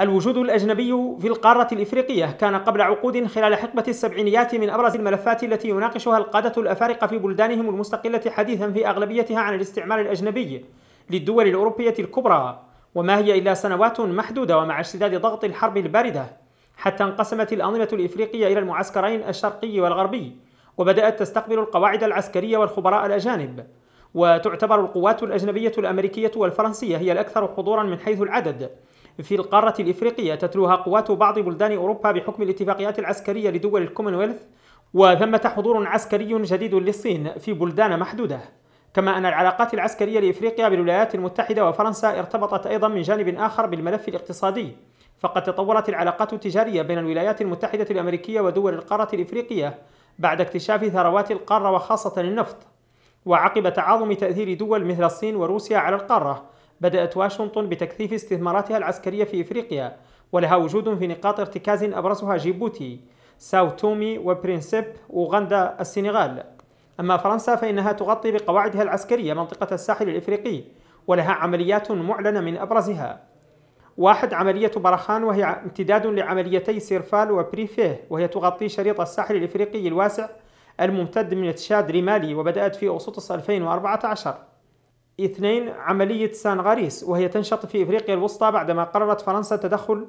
الوجود الأجنبي في القارة الإفريقية كان قبل عقود خلال حقبة السبعينيات من أبرز الملفات التي يناقشها القادة الأفارقة في بلدانهم المستقلة حديثا في أغلبيتها عن الاستعمار الأجنبي للدول الأوروبية الكبرى وما هي إلا سنوات محدودة ومع اشتداد ضغط الحرب الباردة حتى انقسمت الأنظمة الإفريقية إلى المعسكرين الشرقي والغربي وبدأت تستقبل القواعد العسكرية والخبراء الأجانب وتعتبر القوات الأجنبية الأمريكية والفرنسية هي الأكثر حضورا من حيث العدد في القارة الإفريقية تتلوها قوات بعض بلدان أوروبا بحكم الاتفاقيات العسكرية لدول الكومنولث وثمة حضور عسكري جديد للصين في بلدان محدودة كما أن العلاقات العسكرية لإفريقيا بالولايات المتحدة وفرنسا ارتبطت أيضا من جانب آخر بالملف الاقتصادي فقد تطورت العلاقات التجارية بين الولايات المتحدة الأمريكية ودول القارة الإفريقية بعد اكتشاف ثروات القارة وخاصة النفط وعقب تعاظم تأثير دول مثل الصين وروسيا على القارة بدأت واشنطن بتكثيف استثماراتها العسكرية في إفريقيا ولها وجود في نقاط ارتكاز أبرزها جيبوتي ساو تومي وبرنسيب وغندا السنغال أما فرنسا فإنها تغطي بقواعدها العسكرية منطقة الساحل الإفريقي ولها عمليات معلنة من أبرزها واحد عملية برخان وهي امتداد لعمليتي سيرفال وبريفيه وهي تغطي شريط الساحل الإفريقي الواسع الممتد من تشاد لمالي وبدأت في أغسطس 2014 اثنين عملية سان غاريس وهي تنشط في إفريقيا الوسطى بعدما قررت فرنسا تدخل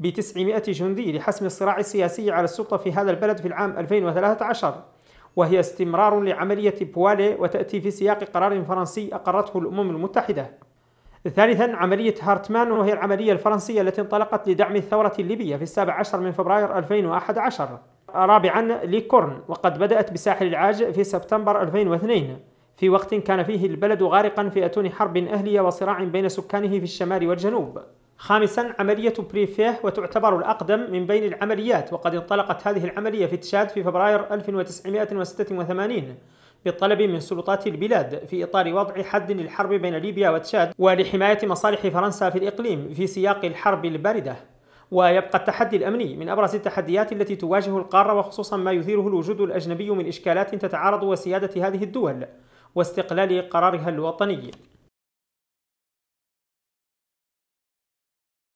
ب 900 جندي لحسم الصراع السياسي على السلطة في هذا البلد في العام 2013 وهي استمرار لعملية بوالي وتأتي في سياق قرار فرنسي أقرته الأمم المتحدة ثالثا عملية هارتمان وهي العملية الفرنسية التي انطلقت لدعم الثورة الليبية في السابع عشر من فبراير 2011 رابعا ليكورن وقد بدأت بساحل العاج في سبتمبر 2002 في وقت كان فيه البلد غارقا في أتون حرب أهلية وصراع بين سكانه في الشمال والجنوب خامسا عملية بريفيه وتعتبر الأقدم من بين العمليات وقد انطلقت هذه العملية في تشاد في فبراير 1986 بالطلب من سلطات البلاد في إطار وضع حد للحرب بين ليبيا وتشاد ولحماية مصالح فرنسا في الإقليم في سياق الحرب الباردة ويبقى التحدي الأمني من أبرز التحديات التي تواجه القارة وخصوصا ما يثيره الوجود الأجنبي من إشكالات تتعارض وسيادة هذه الدول واستقلال قرارها الوطني